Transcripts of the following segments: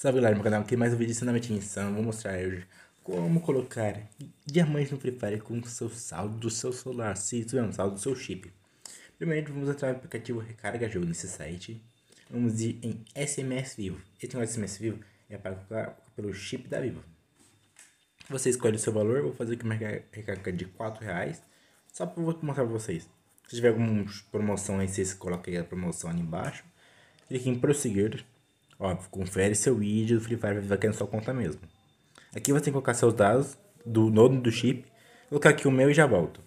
Salve galera, meu canal aqui mais um vídeo de ensinamento atenção. Vou mostrar hoje como colocar diamantes no Free Fire com o seu saldo do seu celular, se isso mesmo, saldo do seu chip. primeiro vamos entrar no aplicativo Recarga Jogo nesse site. Vamos ir em SMS Vivo. Esse negócio de SMS Vivo é pago pelo chip da Vivo. Você escolhe o seu valor, vou fazer aqui uma recarga de 4 reais. Só para mostrar para vocês. Se tiver alguma promoção aí, vocês colocam aí a promoção ali embaixo. Clique em prosseguir ó confere seu ID do Free Fire vai cair na sua conta mesmo. Aqui você tem que colocar seus dados do nome do chip. Vou colocar aqui o meu e já volto.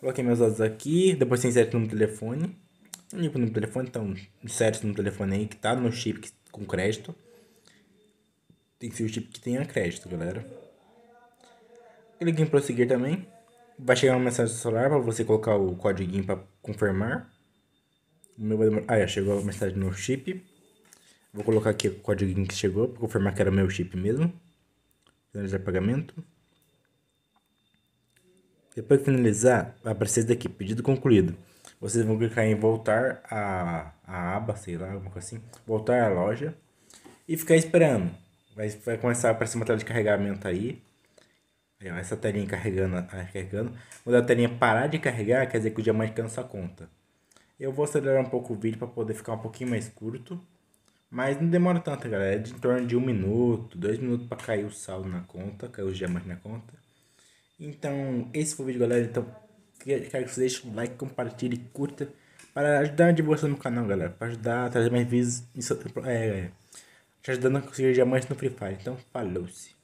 Coloquei meus dados aqui, depois você insere do telefone. Não limpo do telefone, então insere no telefone aí que tá no chip que, com crédito. Tem que ser o chip que tenha crédito, galera. Clique em prosseguir também. Vai chegar uma mensagem do celular para você colocar o código para confirmar. O meu vai demorar... Ah, já é, chegou a mensagem no chip. Vou colocar aqui o código que chegou para confirmar que era meu chip mesmo. Finalizar pagamento. Depois que finalizar, vai aparecer daqui, pedido concluído. Vocês vão clicar em voltar à, a aba, sei lá, alguma coisa assim. Voltar à loja. E ficar esperando. Vai, vai começar a aparecer uma tela de carregamento aí. aí ó, essa telinha carregando, ah, carregando. Quando a telinha parar de carregar, quer dizer que o diamante cansa a conta. Eu vou acelerar um pouco o vídeo para poder ficar um pouquinho mais curto. Mas não demora tanto, galera. É de em torno de um minuto, dois minutos para cair o saldo na conta, cair os diamantes na conta. Então, esse foi o vídeo, galera. Então, quero que vocês deixem o like, compartilhe, curta. Para ajudar a divulgação no canal, galera. Para ajudar a trazer mais vídeos. É, é, te ajudando a conseguir diamantes no Free Fire. Então, falou-se.